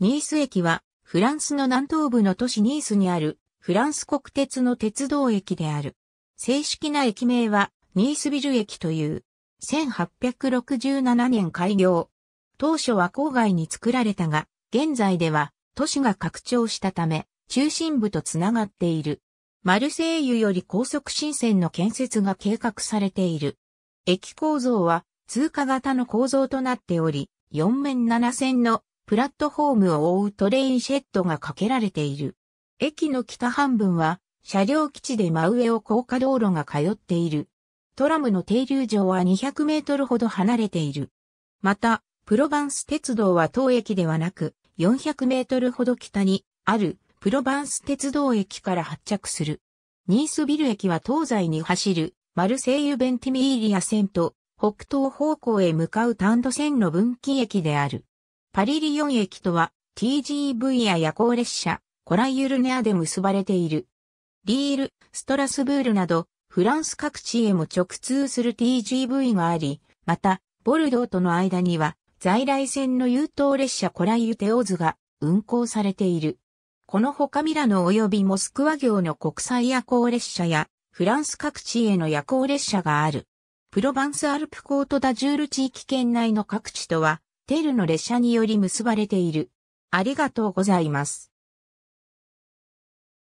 ニース駅は、フランスの南東部の都市ニースにある、フランス国鉄の鉄道駅である。正式な駅名は、ニースビル駅という、1867年開業。当初は郊外に作られたが、現在では、都市が拡張したため、中心部とつながっている。マルセイユより高速新線の建設が計画されている。駅構造は通過型の構造となっており、4面7線のプラットフォームを覆うトレインシェッドがかけられている。駅の北半分は車両基地で真上を高架道路が通っている。トラムの停留場は200メートルほど離れている。また、プロバンス鉄道は当駅ではなく、400メートルほど北にあるプロバンス鉄道駅から発着する。ニースビル駅は東西に走るマルセイユ・ベンティミーリア線と北東方向へ向かう単独線の分岐駅である。パリリヨン駅とは TGV や夜行列車、コライユルネアで結ばれている。リール、ストラスブールなどフランス各地へも直通する TGV があり、また、ボルドーとの間には在来線の優等列車コライユテオズが運行されている。この他ミラノ及びモスクワ行の国際夜行列車やフランス各地への夜行列車がある。プロバンスアルプコートダジュール地域圏内の各地とはテルの列車により結ばれている。ありがとうございます。